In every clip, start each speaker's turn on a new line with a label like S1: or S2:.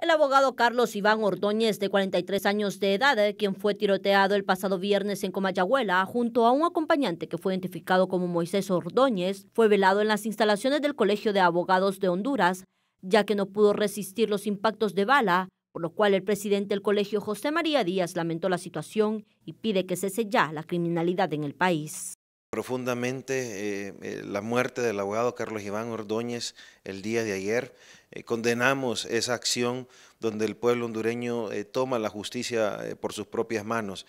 S1: El abogado Carlos Iván Ordóñez, de 43 años de edad, quien fue tiroteado el pasado viernes en Comayagüela junto a un acompañante que fue identificado como Moisés Ordóñez, fue velado en las instalaciones del Colegio de Abogados de Honduras, ya que no pudo resistir los impactos de bala, por lo cual el presidente del colegio José María Díaz lamentó la situación y pide que cese ya la criminalidad en el país.
S2: Profundamente eh, eh, la muerte del abogado Carlos Iván Ordóñez el día de ayer. Eh, condenamos esa acción donde el pueblo hondureño toma la justicia por sus propias manos.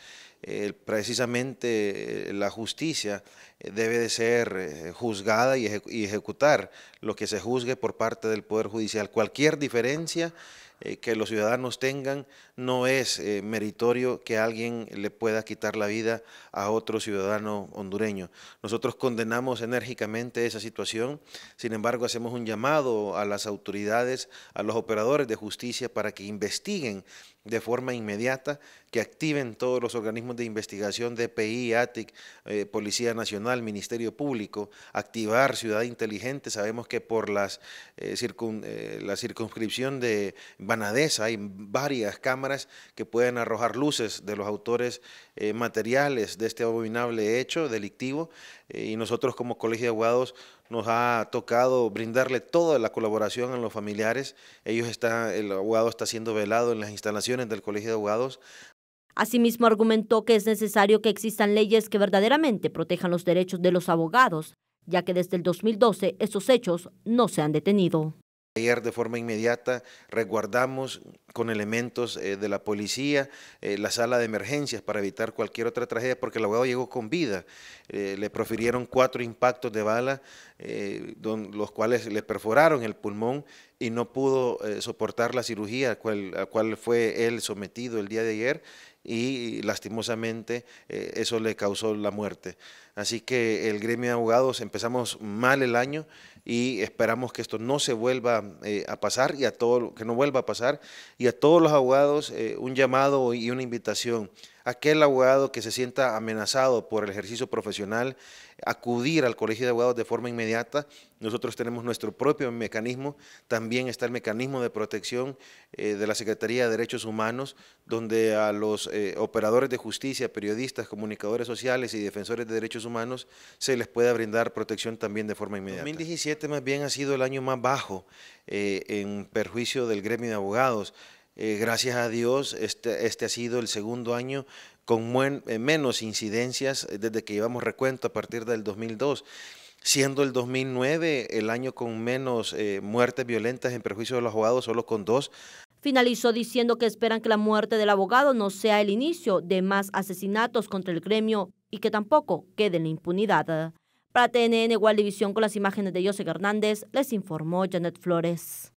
S2: precisamente la justicia debe de ser juzgada y, ejecutar lo que se juzgue por parte del Poder Judicial. Cualquier diferencia eh, que los ciudadanos tengan, no es eh, meritorio que alguien le pueda quitar la vida a otro ciudadano hondureño. Nosotros condenamos enérgicamente esa situación, sin embargo hacemos un llamado a las autoridades, a los operadores de justicia para que investiguen de forma inmediata, que activen todos los organismos de investigación, DPI, ATIC, eh, Policía Nacional, Ministerio Público, activar Ciudad Inteligente. Sabemos que por las, la circunscripción de Banadesa, hay varias cámaras que pueden arrojar luces de los autores eh, materiales de este abominable hecho delictivo eh, y nosotros como Colegio de Abogados nos ha tocado brindarle toda la colaboración a los familiares. Ellos está, el abogado está siendo velado en las instalaciones del Colegio de Abogados.
S1: Asimismo, argumentó que es necesario que existan leyes que verdaderamente protejan los derechos de los abogados, ya que desde el 2012 esos hechos no se han detenido.
S2: Ayer de forma inmediata resguardamos con elementos eh, de la policía eh, la sala de emergencias para evitar cualquier otra tragedia porque el abogado llegó con vida. Eh, le profirieron cuatro impactos de bala, los cuales le perforaron el pulmón y no pudo eh, soportar la cirugía a la cual fue él sometido el día de ayer y lastimosamente eh, eso le causó la muerte. Así que el gremio de abogados empezamos mal el año y esperamos que esto no se vuelva eh, a pasar y a todo que no vuelva a pasar y a todos los abogados un llamado y una invitación aquel abogado que se sienta amenazado por el ejercicio profesional, acudir al colegio de abogados de forma inmediata. Nosotros tenemos nuestro propio mecanismo, también está el mecanismo de protección eh, de la Secretaría de Derechos Humanos, donde a los eh, operadores de justicia, periodistas, comunicadores sociales y defensores de derechos humanos se les puede brindar protección también de forma inmediata. 2017 más bien ha sido el año más bajo eh, en perjuicio del gremio de abogados. Eh, gracias a Dios, este, este ha sido el segundo año con eh, menos incidencias eh, desde que llevamos recuento a partir del 2002 siendo el 2009 el año con menos muertes violentas en perjuicio de los abogados, solo con dos.
S1: Finalizó diciendo que esperan que la muerte del abogado no sea el inicio de más asesinatos contra el gremio y que tampoco quede en la impunidad. Para TNN, igual división con las imágenes de José Hernández, les informó Janet Flores.